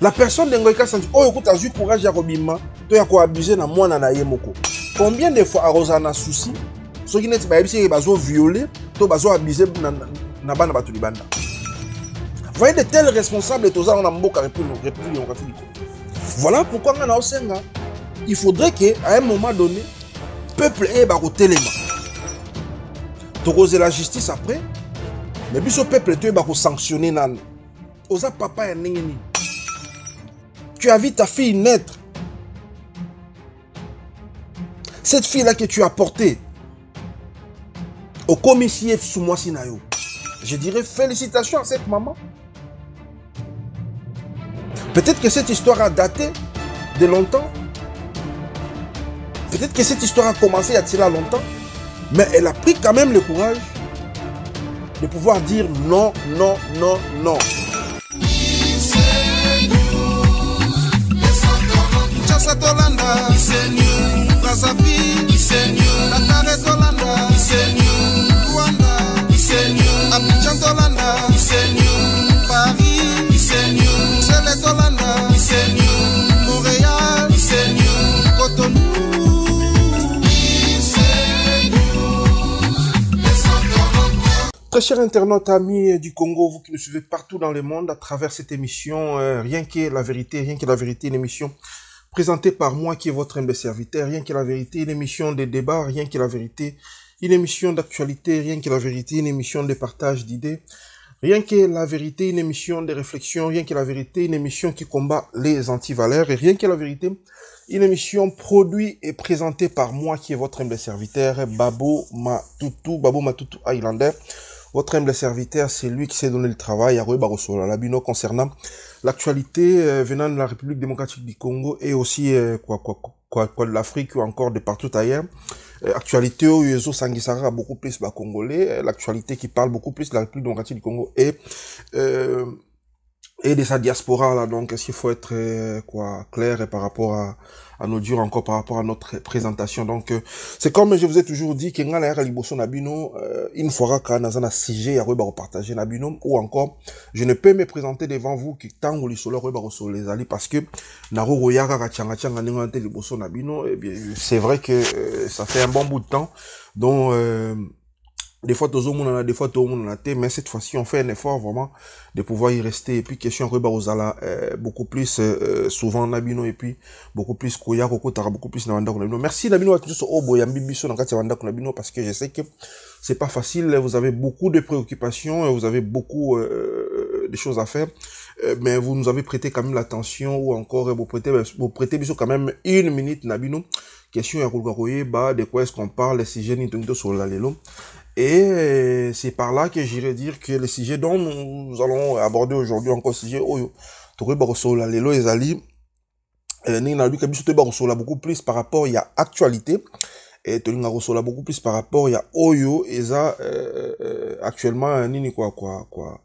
la personne ndenge ekasangi oh écoute asu courage ya kobima to ya koabuse na moi na ye moko combien de fois arosa na susi soki neti bayebisi eke violé tu bazoabuse abusé na, na bana bato libanda voyez de tels responsables toza ngo na mboka république démocratique du congo voilà pourquoi a na osenga il faudrait que à un moment donné peuple eyeba kotelema la justice après mais biso peuple toyeba sanctionné nani osa papa ya ndenge nini tu as vu ta fille naître. Cette fille-là que tu as portée au commissaire moi, Sinayo, je dirais félicitations à cette maman. Peut-être que cette histoire a daté de longtemps. Peut-être que cette histoire a commencé il y a longtemps. Mais elle a pris quand même le courage de pouvoir dire non, non, non, non. Très chers internautes, amis du Congo, vous qui nous suivez partout dans le monde à travers cette émission, euh, rien que la vérité, rien que la vérité, une émission présenté par moi qui est votre humble serviteur, rien que la vérité, une émission de débat, rien que la vérité, une émission d'actualité, rien que la vérité, une émission de partage d'idées, rien que la vérité, une émission de réflexion, rien que la vérité, une émission qui combat les antivaleurs, et rien que la vérité, une émission produite et présentée par moi qui est votre humble serviteur, Babo Matutu, Babo Matutu Islandais. Votre humble serviteur, c'est lui qui s'est donné le travail, à Yaroé Barroso. Bino, concernant l'actualité euh, venant de la République démocratique du Congo et aussi euh, quoi, quoi, quoi, de l'Afrique ou encore de partout ailleurs. Euh, actualité où Uezo Sangisara a beaucoup plus bah, congolais. L'actualité qui parle beaucoup plus de la République démocratique du Congo et... Euh, et de sa diaspora là donc est-ce qu'il faut être euh, quoi clair par rapport à, nos durs encore par rapport à notre présentation donc euh, c'est comme je vous ai toujours dit que ngala ya liboso na une euh, fois a nazana sujet partager Nabino, ou encore je ne peux me présenter devant vous que tant que ba les ali parce que naro changa changa et eh bien c'est vrai que ça fait un bon bout de temps donc des fois, tout le monde en a, des fois, tout le monde en a été, mais cette fois-ci, on fait un effort vraiment de pouvoir y rester. Et puis, question aux Ozala, euh, beaucoup plus euh, euh, souvent Nabino, et puis beaucoup plus Koya, Koko, beaucoup plus Nabino. Merci Nabino, à tous oh, Boyambi Nabino, parce que je sais que c'est pas facile, vous avez beaucoup de préoccupations, vous avez beaucoup de choses à faire, mais vous nous avez prêté quand même l'attention, ou encore, vous prêtez, vous prêtez quand même une minute Nabino. Question à bah de quoi est-ce qu'on parle, si j'ai ni sur la et euh, c'est par là que j'irai dire que le sujet dont nous allons aborder aujourd'hui encore sujet Oyo oh, Touré Barosola lelo ezali euh, ninga luka te barosola beaucoup plus par rapport il y a actualité et tolinga beaucoup plus par rapport il y a Oyo oh, eza euh, actuellement nini quoi quoi quoi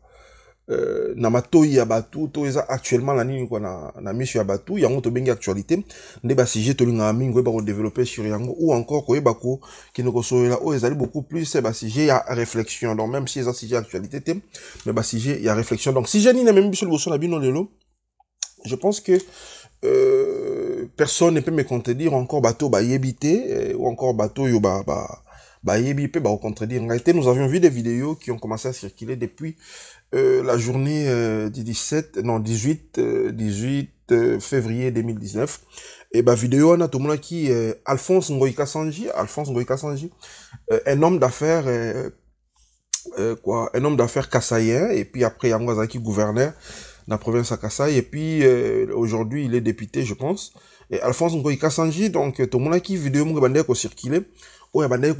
euh, na matoyi ya bato eza actuellement la nini quoi, na, na miso ya bato yango tobengi actualité ami basujet tolingaka mingi koyeba développer sur yango ou encore koyeba kokende kosolela oyo ezali beaucoup plus y la réflexion donc même si eza sujet mais actualité mais mais basujet réflexion donc si sujet même même biso liboso na bino lelo je pense que euh, personne ne peut me contredire encore y a te ou encore y euh, oyo ba, ba, pas me contredire en réalité nous avions vu des vidéos qui ont commencé à circuler depuis euh, la journée euh, du 17, non, 18, 18 euh, février 2019. Et bah, vidéo, on a tout qui, Alphonse Ngoïka Sanji, Alphonse Ngoïka Sanji, un homme d'affaires, quoi, un homme d'affaires kassaïen, et puis après, il qui gouverneur dans la province à Kassai, et puis aujourd'hui, il est député, je pense. Et Alphonse Ngoïka Sanji, donc, tout le monde qui, vidéo, m'a bandé, circuler bah, na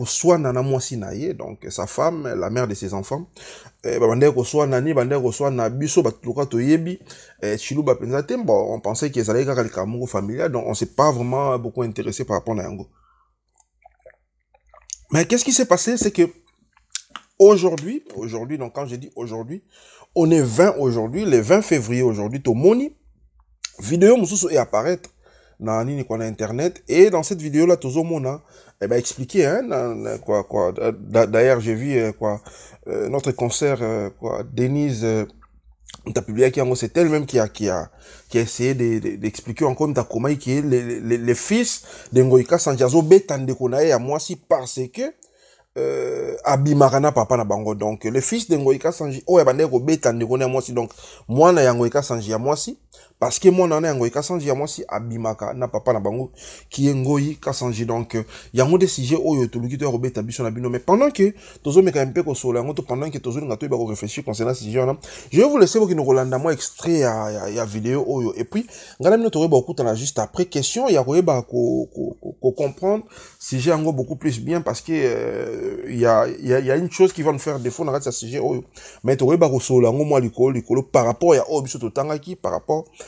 donc sa femme la mère de ses enfants eh, bah, bah, biso eh, chiluba on pensait qu'ils allaient kaka des moko familial donc on s'est pas vraiment beaucoup intéressé par rapport à yango mais qu'est-ce qui s'est passé c'est que aujourd'hui aujourd'hui donc quand je dis aujourd'hui on est 20 aujourd'hui le 20 février aujourd'hui tomoni vidéo mosusu apparaître na nini kwa na internet et dans cette vidéo là Mona eh ben expliquer hein na, quoi quoi euh, d'ailleurs j'ai vu euh, quoi euh, notre concert quoi Denise publié yango c'est elle même qui a qui a qui a essayé d'expliquer de, de, encore ntakoma qui est le, le, fils d'Ngoyika Sanjazo betande konaye à moi si parce que euh, abimarana papa na bango donc le fils d'Ngoyika Sanji oh oyo ko betande konaye à moi si donc na ya Sanji à moi si que mwana wana ya ngoi kasanji ya mwasi abimaka na papa na bango ki ye ngoi kasanji donc euh, yango nde sujet oyo oh, toluki to ya kobeta biso na bino mais pendant ke tozomeka mpe kosola yango to pendant que ke tozolinga toyeba réfléchir concernant sujet là je vais vous laisser que nous kolanda moi extrait ya, ya, ya video oyo oh, et puis ngai na ba ko kokutana juste après question ya koyeba kocomprendre ko, ko, ko sujet yango beaucoup plus bien parce que euh, y euh, il y a une chose qui va nous faire défaut dans kati ya sujet oyo oh, mais tokoyeba kosola yango moi l'école l'école par rapport ya oyo biso totangaki par rapport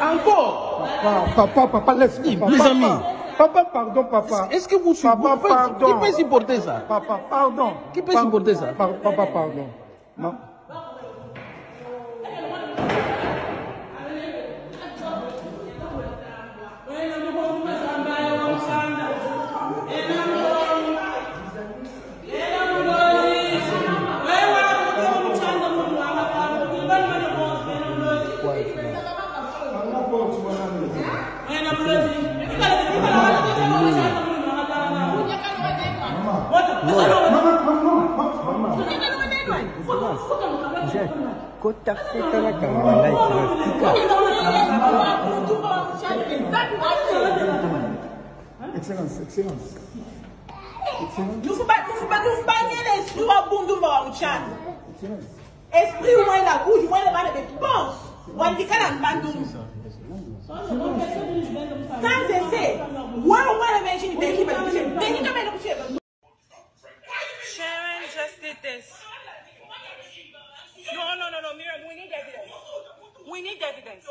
Encore Papa, papa, laisse-moi. Les amis. Papa, pardon, papa. Est-ce que vous Papa, pardon. Qui peut supporter ça Papa, pardon. Qui peut supporter ça Papa, pardon. Non. akotalaka mandai plastika excellence excellence nufubanyele esprit wa bundu mba wa uchana esprit umwene akuti umwene bana bepense wandikana mbandundu sans ese wala umwene benshini bekhiba bekhikamene kusheba We need evidence.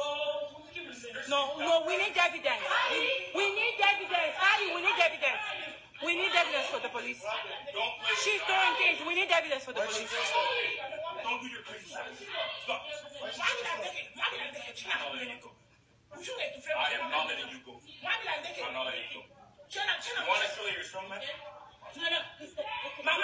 No, no, we need evidence. We, need evidence. Ali, we need evidence. We need evidence for the police. She's throwing things. We need evidence for the police. Don't do your crazy Stop. I take not letting you let the family? I am not letting you go. I am not letting you go. You want to show your are a strong man? Jenna, Mama,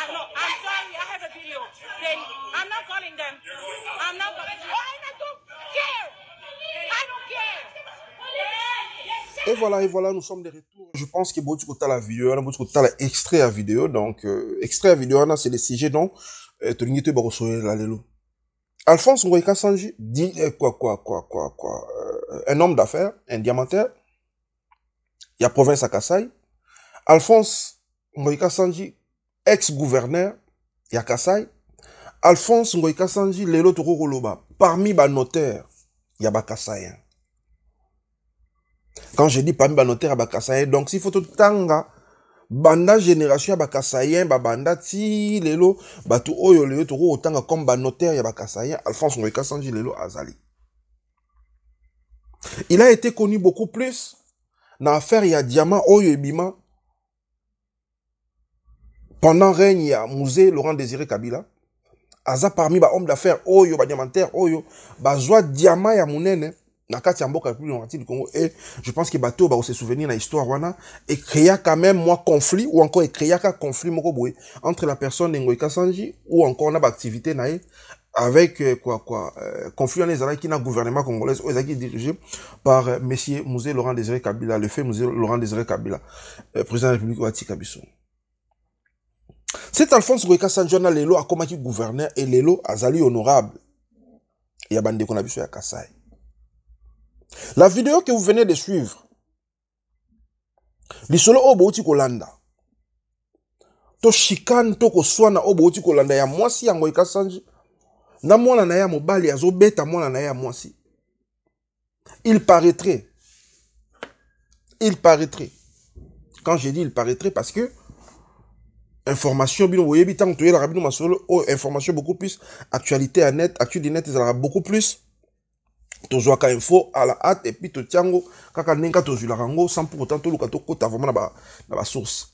I have a video. Then I'm not calling them. I'm not calling them. care. I don't care. Et voilà, et voilà, nous sommes de retour. Je pense que beaucoup de la vidéo, beaucoup de extrait à vidéo. Donc, extrait à vidéo, c'est le sujet dont Tolingito euh, Barosoye l'allélo. Alphonse Mouika Sanji dit quoi, quoi, quoi, quoi, quoi. Euh, un homme d'affaires, un diamantaire. Il y a province à Kassai. Alphonse Mouika Sanji ex-gouverneur Yakasai, Alphonse Ngoy Kassanji lelo est koloba parmi ba notaires, ya Kassai. Hein. Quand je dis parmi ba notaires, ya donc s'il faut tout hein, banda génération ya ba hein, banda ti lelo batu oyo lelo toko comme ba notaire ya Alphonse Ngoy Kassanji lelo azali. Il a été connu beaucoup plus dans l'affaire ya diamant oyo ebima pendant règne à Mouzé Laurent Désiré Kabila aza parmi ba hommes d'affaires oyo ba diamantaire oyo bazwa diamant ya monene na kati ya du Congo et je pense que bato on se souvenir na histoire wana et créa quand même moi conflit ou encore et créa ka conflit moko entre la personne Ngoy Sanji ou encore na ba activité na avec euh, quoi quoi euh, conflit en Israël qui na gouvernement congolais ou qui dirigé par euh, Mouzé Laurent Désiré Kabila le fait Mouzé Laurent Désiré Kabila euh, président de la République Ouattara Kabiso c'est alphonse Gouéka sanjona lelo akomaki gouverneur et lelo azali honorable ya a na biso ya Kassai. la vidéo que vous venez de suivre lisolo oyo bouti kolanda to chikane to swana obo bouti kolanda ya mwasi yango Sanji. na mwana na ye ya mobali azobeta mwana na ya mwasi il paraîtrait il paraîtrait quand j'ai dit il paraîtrait parce que information bino boyebi ntango toyelaka bino masolo oyo information beaucoup plus actualité à net actu du net ezalaka beaucoup plus quand info à la hâte et puis yango kaka ndenge kaka la rango sans pour autant toluka tokɔta vraiment la source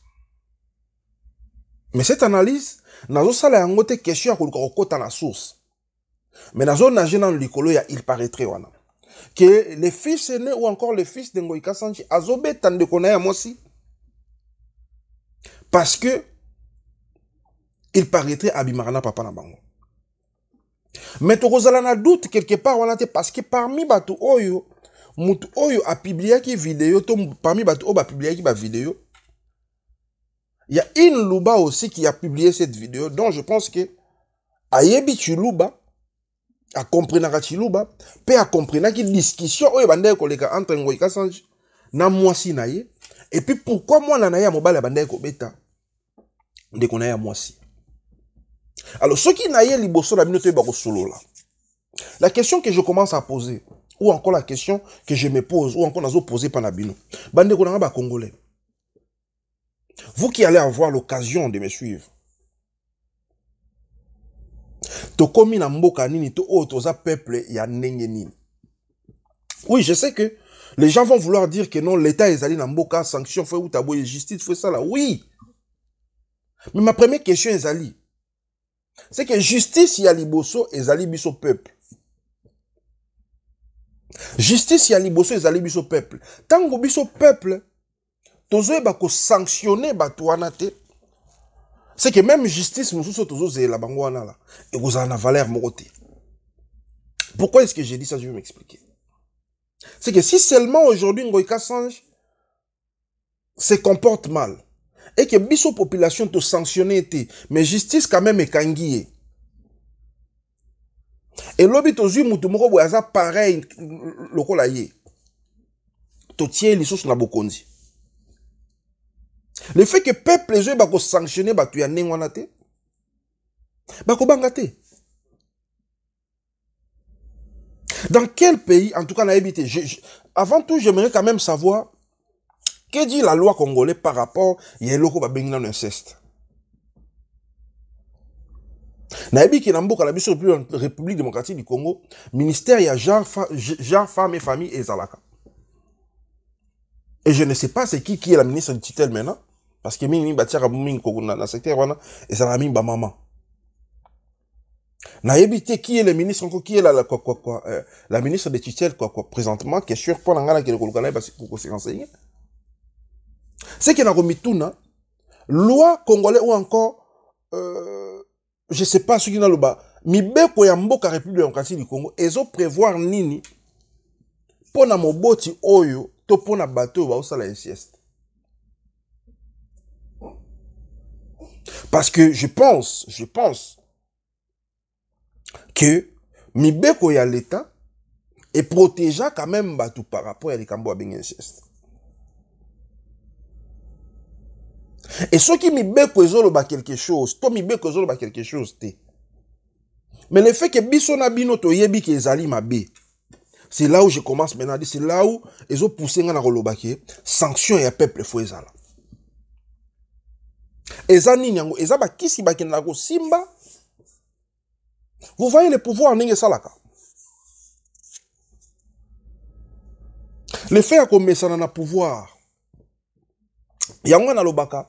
mais cette analyse nazosala yango te question ya koluka kokɔta na source mais nazonage dans likolo ya il paraîtrait wana que les fils aînés ou encore les fils de ngoyi kasanji azobeta ndeko na à ya aussi. parce que il paraîtrait abimarana papa na bango tu tokozala na doute quelque part a dit parce que parmi bato oyo mut oyo qui video to parmi bato publié ba vidéo. il y a une Luba aussi qui a publié cette vidéo, donc je pense que Ayebi Chiluba, a compris comprenaka Chiluba, pe a compris qui discussion oyo ko leka entre Ngoy en na de na ye, et puis pourquoi moi na ye ya faire ko beta de na moi si. Alors, ceux qui n'a pas la minute solo là. La question que je commence à poser, ou encore la question que je me pose, ou encore nazo poser panabino. Bande ba congolais. Vous qui allez avoir l'occasion de me suivre. komi na mboka nini to oh, autres peuple ya nengeni oui je sais que les gens vont vouloir dire que non l'état est allé na mboka sanction fait ou tabou justice ça là. oui mais ma première question est ali c'est que justice y a liboso ezali biso peuple justice y a liboso ezali biso peuple que biso peuple tous kosanctionne qui wana te c'est que même justice tozo la bango Et la avez na valeur moko pourquoi est-ce que j'ai dit ça je vais m'expliquer c'est que si seulement aujourd'hui Ngoïka sange se comporte mal et que biso population sanctionnée, te mais justice quand même est ye Et tozwi motu moko boye boyaza pareil lokola ye totie ye sous na bokonzi le fait que peuple sanctionné ba tu ya as ba ko bakobanga te dans quel pays en tout cas a je, avant tout j'aimerais quand même savoir que dit la loi congolaise par rapport à l'inceste nayebi ke na mboka na biso république démocratique du congo ministère y Jean genre femme et famille Zalaka. et je ne sais pas c'est qui qui est la ministre de titelle maintenant parce que Mimi Batia batiaka mingi na, secteur wana ezalaka ba bamama nayebi te qui est le ministre encore qui est la, la, quoi, quoi, quoi, euh, la ministre de quoi, quoi, présentement qui est sur mpo na le nakende parce na ye bakosenseigner ce qui est na komituna loi congolais ou encore euh, je sais pas qui dans ce est le bas mibeko ya mboka république démocratie du congo ezoprévoir nini pour na moboti oyo to mpo na bato oyo sieste. parce que je pense je pense que mibeko ya l'état quand même batou par rapport à likambo à sieste. et ceux qui mibeko ba quelque chose to mibeko ba quelque chose t'es. mais le fait que Bissona na bino toyebi ke ezali mabe c'est là où je commence maintenant c'est là où ont poussé na koloba ke sanction et peuple fo ezala Ezani nini yango eza bakisi nago simba. vous voyez le pouvoir ndenge esalaka le fait ya dans na pouvoir yango nalobaka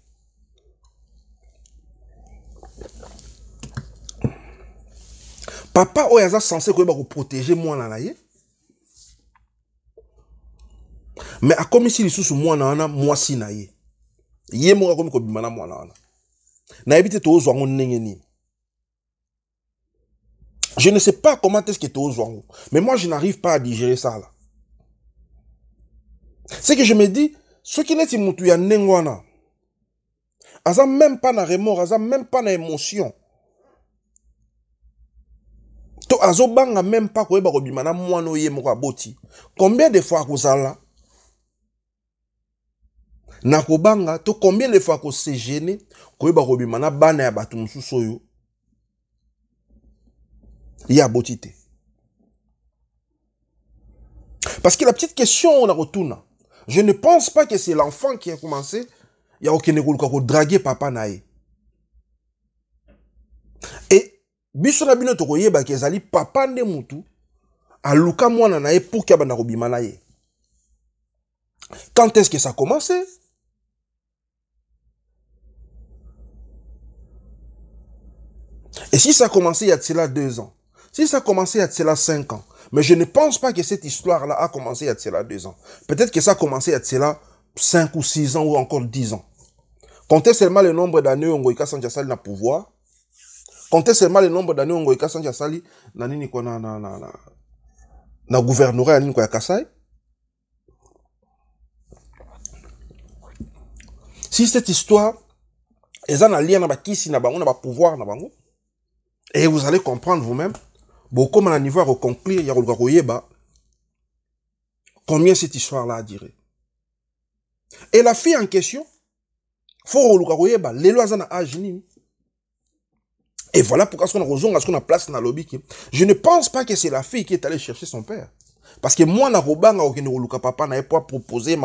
papa oyo aza sense koyeba koprotege mwana na ye me akomisi lisusu mwana wana mwasi na ye ye moko akomi kobima na mwana wana nayebi te tozwa yango ndenge nini je ne sais pas comment est-ce que tozwa yango mais moi je n'arrive pas à digérer ça là c'est que je me dis soki neti motu ya ndenge wana aza même pas na remor aza même pas na émotion to azobanga même pas koyeba kobima na mwana ye moko aboti combien de fois akozala na kobanga to combien de fois akosegene koyeba kobima na bana ya bato mosusu oyo ye parce que la petite question on la retourne je ne pense pas que c'est l'enfant qui a commencé ya okende koluka kodrague papa na et biso na bino tokoyebaka ezali papa nde motu aluka mwana na ye puki abanda kobima na ye quand est-ce que ça a commence et si ça a commencé il y a cela deux ans si ça a commencé il y a cela cinq ans mais je ne pense pas que cette histoire-là a commencé il y a cela deux ans. Peut-être que ça a commencé il y a cela cinq ou six ans ou encore dix ans. Comptez seulement le nombre d'années où Ngoïka Sanjasal n'a pouvoir comptez seulement le nombre d'années où on Sali na nini kwa na, na, na, na, na gouvernorat ya si cette histoire est en lien avec qui, na bango na pouvoir na bango et vous allez comprendre vous-même beaucoup na niveau ya reconclure ya combien cette histoire là a duré et la fille en question fo koluka koyeba les lois na age nini et voilà pourquoi ce qu'on rejoint, ce qu'on a place dans le lobby. Je ne pense pas que c'est la fille qui est allée chercher son père. Parce que moi, je ne okende papa na pas proposé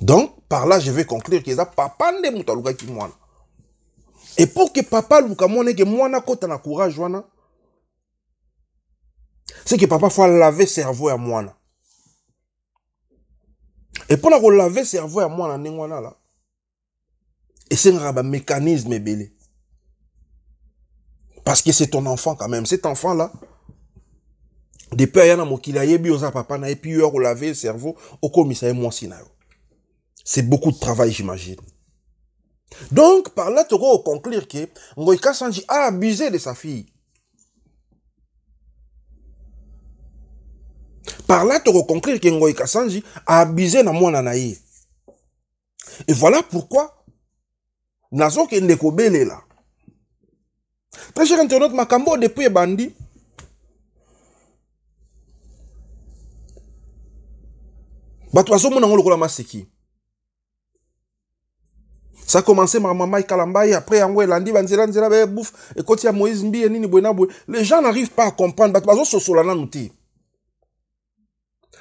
Donc, par là, je vais conclure que ça, papa ne mouta luka qui mwana. Et pour que papa luka pas que mwana courage c'est que papa faut laver le cerveau à moi. Et pour laver le cerveau à moi, nengwana là, et un un mécanisme. parce que c'est ton enfant quand même cet enfant là depuis un a eu un papa na eu le cerveau au commissaire, c'est beaucoup de travail j'imagine donc par là tu vas conclure que Ngoïka Sanji a abusé de sa fille par là tu vas conclure que Ngoïka Sanji a abusé de moi. et voilà pourquoi nazokende kobelela très cher internaute makambo depuis ebandi bato bazomona yango lokola maseki ça commencé ma maman Kalambaye, après yango elandi banzela nzela ba ben, bouffe ekoti Moïse Mbi nini boyna Les gens n'arrivent pas à comprendre Batwa, sosola na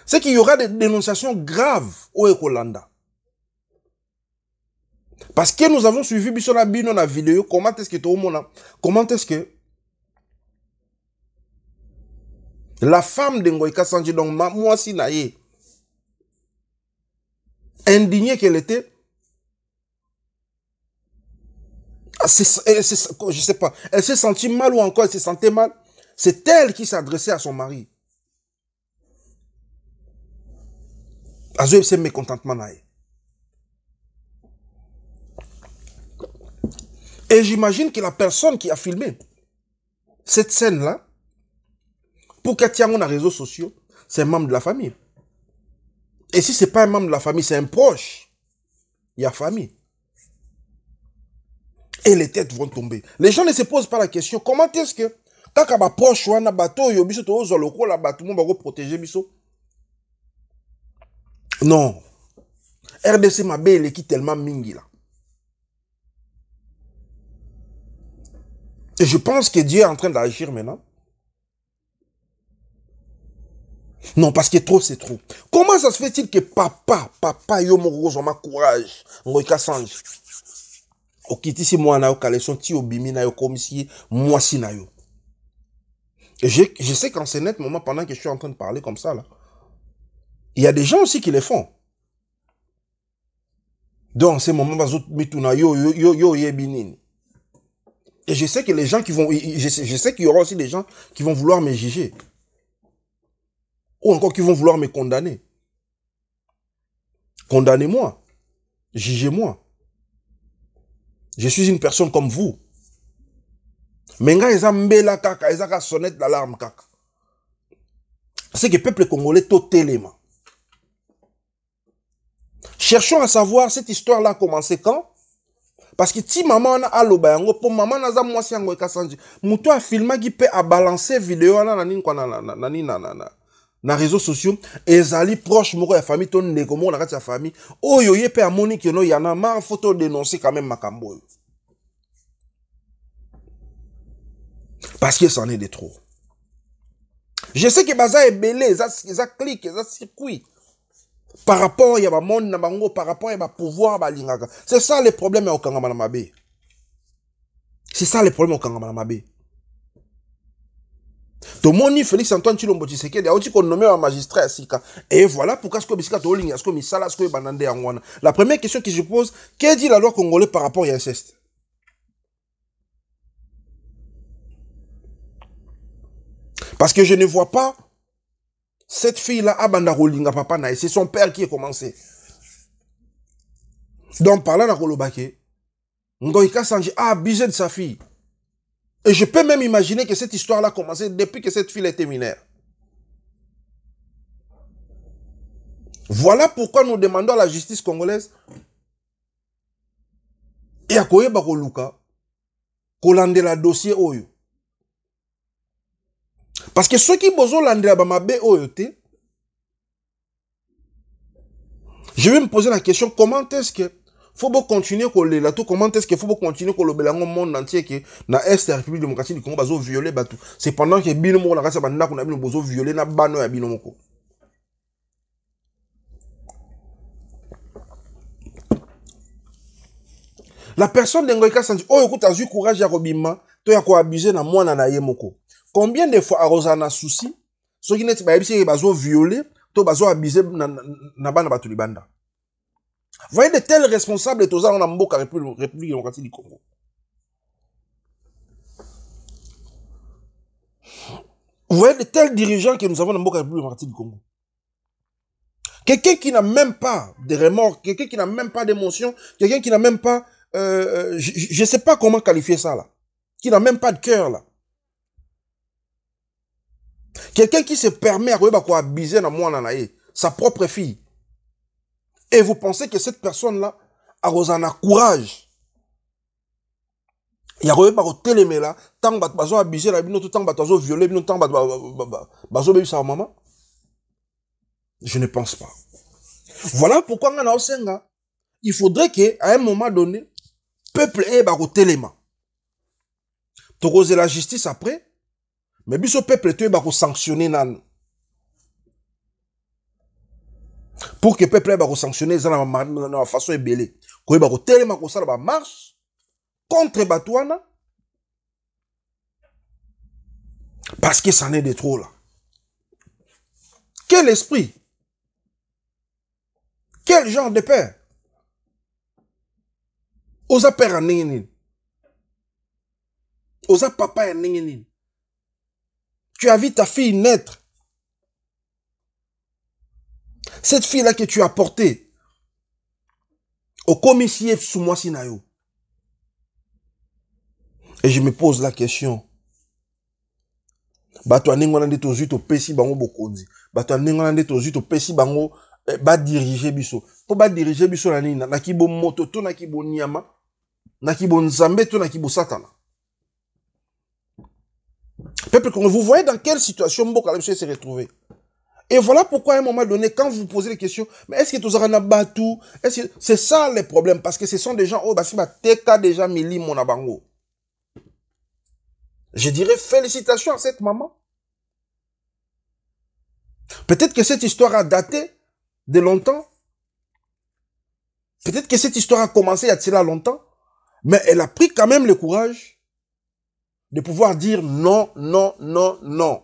C'est qu'il y aura des dénonciations graves au Ekolanda. Parce que nous avons suivi Bino dans la vidéo, comment est-ce que tout le monde comment est-ce que la femme de Ngoïka Sanji, donc moi si indignée qu'elle était, ah, je ne sais pas, elle s'est sentie mal ou encore elle s'est sentait mal. C'est elle qui s'adressait à son mari. Azoïe, ah, c'est mécontentement naïe. Et j'imagine que la personne qui a filmé cette scène-là, pour qu'elle tienne dans les réseaux sociaux, c'est un membre de la famille. Et si ce n'est pas un membre de la famille, c'est un proche, il y a famille. Et les têtes vont tomber. Les gens ne se posent pas la question, comment est-ce que, quand qu'à ma proche, ou a bateau, y biso, un zoloko, la bateau, mon va protéger, biso. Non. RDC, ma belle, qui tellement mingi, là. Et je pense que Dieu est en train d'agir maintenant. Non, parce que trop, c'est trop. Comment ça se fait-il que papa, papa, yo on ma courage, okitisi mwana yo son ti yo, comme moi si yo. Je, sais qu'en ce net moment, pendant que je suis en train de parler comme ça, là, il y a des gens aussi qui les font. Donc, en ce moment, yo, yo, yo, yo, yebinini. Et je sais que les gens qui vont, je sais, qu'il y aura aussi des gens qui vont vouloir me juger. Ou encore qui vont vouloir me condamner. Condamnez-moi. Jugez-moi. Je suis une personne comme vous. Mais kaka, sonnette C'est que le peuple congolais est totalement... Cherchons à savoir cette histoire-là a commencé quand que ti mama wana aloba yango mpo mama na aza mwasi yango ekasanji motu afilmaki mpe abalanse video wana na nini kwa na, nini na, na, na, réseaux sociaux ezali proche moko ya famille to ndeko moko na kati ya famille oyo ye mpe amoni keno yana na mare fo quand même makambo oyo parce que c'en est de trop je sais que baza ebele eza, eza clique eza circuit par rapport ya mon na bango par rapport ya bapouvoir balingaka c'est ça le problème au Kangamanamabe. c'est ça le problème au Kangamanamabe. Tout mabe tomoni félix antoine chilombo aussi qu'on nomme un magistrat à sika et voilà pourquoi ce que toolinga sikoyo misala que je la première question que je pose qu'est-ce que dit la loi congolaise par rapport à l'inceste? parce que je ne vois pas cette fille-là, Abanda Rolinga Papa c'est son père qui a commencé. Donc, par là, Nakolobake, Sanji a ah, abusé de sa fille. Et je peux même imaginer que cette histoire-là a commencé depuis que cette fille était mineure. Voilà pourquoi nous demandons à la justice congolaise et à Koyeba Koluka, le dossier Oyo parce que ceux qui soki à bamabe au Oyote, je vais me poser la question comment est-ce que faut pas continuer là tout comment est-ce qu'il faut pas continuer le le monde entier que na est la République démocratique du Congo bazo violer tout. c'est pendant que bino la na qu'on a kuna bino bozo violer na bano ya bino moko la personne d'Engoika Sanji oh, écoute, as eu courage à Robima, to ya ko abuser na mwana na ye moko Combien de fois n'a souci, ce qui n'est pas ici bazo violé, to bazo abusé na bana batuli banda. Voyez de tels responsables et tozan en la République démocratique du Congo. Vous voyez de tels dirigeants que nous avons dans la République démocratique du Congo. Quelqu'un qui n'a même pas de remords, quelqu'un qui n'a même pas d'émotion, quelqu'un qui n'a même pas, euh, euh, je ne sais pas comment qualifier ça là, qui n'a même pas de cœur là. Quelqu'un qui se permet à abuser sa propre fille. Et vous pensez que cette personne-là a courage. Il y a un là, tant bat bazo abusé la bino, tant bat bazo violé bino, tant bat bazo béu sa maman. Je ne pense pas. Voilà pourquoi on a il faudrait que, à un moment donné, peuple ait barotéléma. T'auras la justice après, si biso peuple va sanctionné pour pour que peuple façon sanctionner quoi na bafaçon tellement koyeba ça kosala marche contre Batouana. parce que ça n'est de trop là quel esprit quel genre de père Osa père Où est nini papa ya tu as vu ta fille naître. Cette fille-là que tu as portée, au commissaire sous moi Et je me pose la question. bato ya ndenge wana tu tozwi topesi bango bokonzi bato ya ndenge wana tu tozwi pessi, bango eh, badirige biso mpo la biso na nini naki moto, to naki na naki bonzambe to kibo bosatana Peuple vous voyez dans quelle situation se s'est retrouvé. Et voilà pourquoi à un moment donné, quand vous posez les questions, mais est-ce que tu battu est-ce c'est ça le problème, Parce que ce sont des gens, oh, bah, ma teka déjà mili mon abango. Je dirais félicitations à cette maman. Peut-être que cette histoire a daté de longtemps. Peut-être que cette histoire a commencé il y a cela longtemps. Mais elle a pris quand même le courage de pouvoir dire non, non, non, non.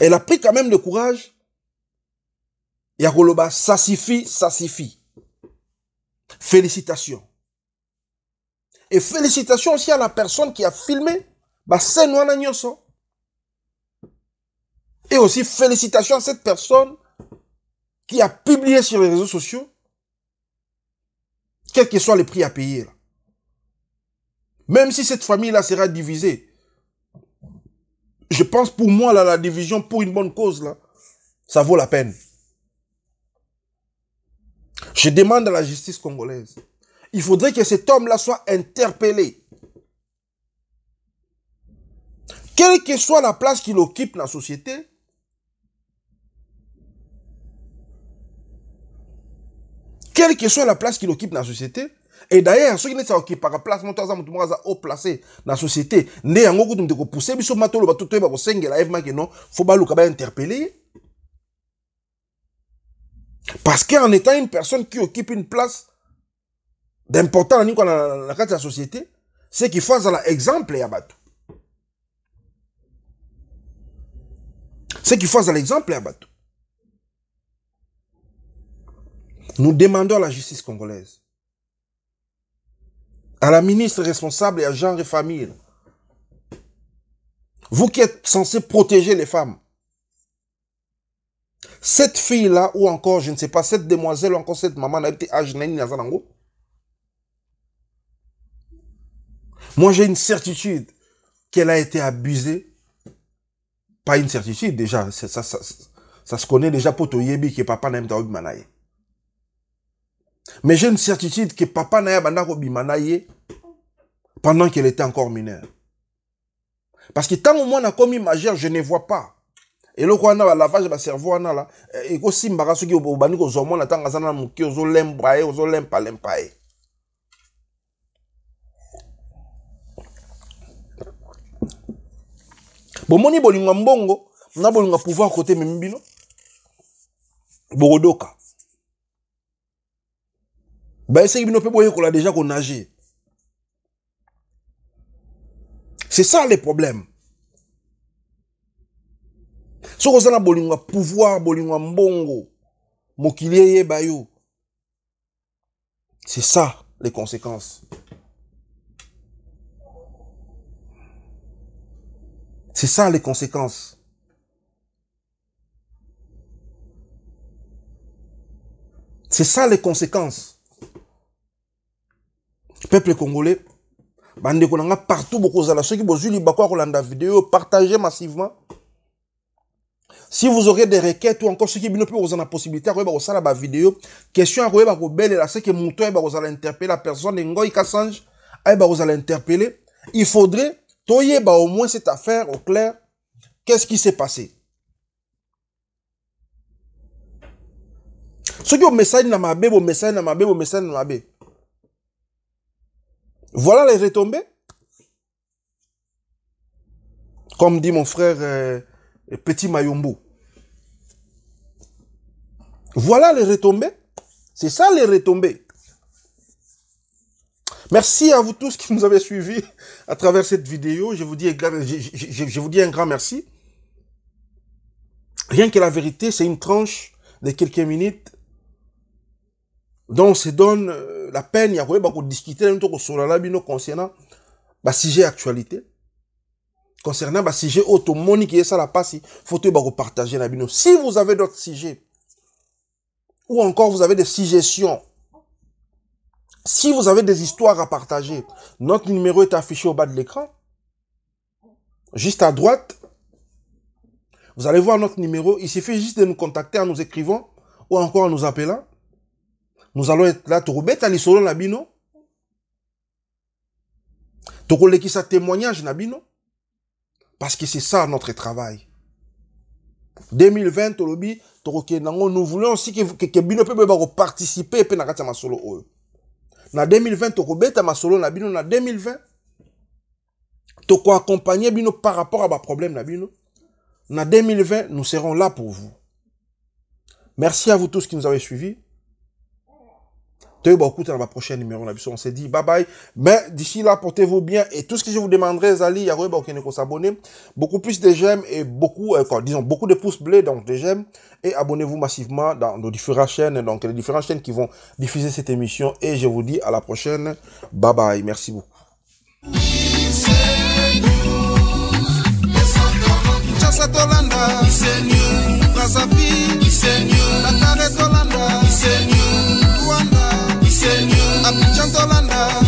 Elle a pris quand même le courage. Yakoloba, ça suffit, ça suffit. Félicitations. Et félicitations aussi à la personne qui a filmé bah, ça. Et aussi félicitations à cette personne qui a publié sur les réseaux sociaux quel que soit le prix à payer. Même si cette famille-là sera divisée. Je pense pour moi, là, la division pour une bonne cause, là, ça vaut la peine. Je demande à la justice congolaise. Il faudrait que cet homme-là soit interpellé. Quelle que soit la place qu'il occupe dans la société, quelle que soit la place qu'il occupe dans la société, et d'ailleurs, ceux qui ne sont pas la place, moi, toi, haut placé dans la société, n'est en gros, pousser, mais sur le bateau, la F, non, faut pas bah, interpeller. Parce qu'en étant une personne qui occupe une place d'importance dans la carte de la société, c'est qu'il fasse l'exemple, à eh, C'est qu'il fasse l'exemple, à eh, Nous demandons à la justice congolaise, à la ministre responsable et à Jean famille. vous qui êtes censé protéger les femmes, cette fille-là, ou encore, je ne sais pas, cette demoiselle, ou encore cette maman, été hein? Moi, j'ai une certitude qu'elle a été abusée. Pas une certitude, déjà, ça, se connaît déjà pour toi, qui est papa a été mais j'ai une certitude que papa n'a bandako bimanaye pendant qu'elle était encore mineure. Parce que tant au moins a commis majeur, je ne vois pas. Et le quoi, la lavage du cerveau, on a là. Et aussi, ceux qui est au banico, aux hormones, attend à ça, on a aux olembrae, aux olempa, bon, Bomoni bolinga mbongo, na bolinga pouvoir côté membino. Borodoka bayesengi bah, bino qu'on a déjà qu'on nage. c'est ça le problème que on a bolingo pouvoir bolingo mbongo mokili Bayo, c'est ça les conséquences c'est ça les conséquences C'est ça les conséquences peuple congolais bandeko nanga partout beaucoup bokozala Qui bozwi libako ya kolanda vidéo, partagez massivement si vous aurez des requêtes ou encore ceux soki bino mpe en a possibilité ya koyeba ba vidéo, question ya koyeba kobelela soki moto ayeba kozala interpeller la personne engoi kasange ayeba kozala interpeller. il faudrait ba au moins cette affaire au clair qu'est-ce qui s'est passé soki message na mabe message na mabe message na mabe voilà les retombées. Comme dit mon frère euh, Petit Mayombo. Voilà les retombées. C'est ça les retombées. Merci à vous tous qui nous avez suivis à travers cette vidéo. Je vous dis, je vous dis un grand merci. Rien que la vérité, c'est une tranche de quelques minutes donc se donne euh, la peine de discuter discuter sur kosolala concernant le bah, sujet actualité concernant le bah, sujet la passe, faut que bah vous partager si vous avez d'autres sujets ou encore vous avez des suggestions si vous avez des histoires à partager notre numéro est affiché au bas de l'écran juste à droite vous allez voir notre numéro il suffit juste de nous contacter en nous écrivant ou encore en nous appelant nous allons être là pour tokobeta Pour la bino sa témoignage na bino parce que c'est ça notre travail 2020 tolobi nous voulons aussi que, que, bino mpe boyeba participer mpe na kati masolo na 2020 tokobeta masolo na bino na 2020 accompagner bino par rapport à baproblème na bino na 2020 nous serons là pour vous merci à vous tous qui nous avez suivis beaucoup bah, dans la prochaine numéro. On s'est dit bye bye. Mais d'ici là, portez-vous bien. Et tout ce que je vous demanderai, Zali, il y s'abonner. Beaucoup plus de j'aime et beaucoup, encore euh, disons, beaucoup de pouces bleus, donc des j'aime. Et abonnez-vous massivement dans nos différentes chaînes, donc les différentes chaînes qui vont diffuser cette émission. Et je vous dis à la prochaine. Bye bye. Merci beaucoup. Santolanda.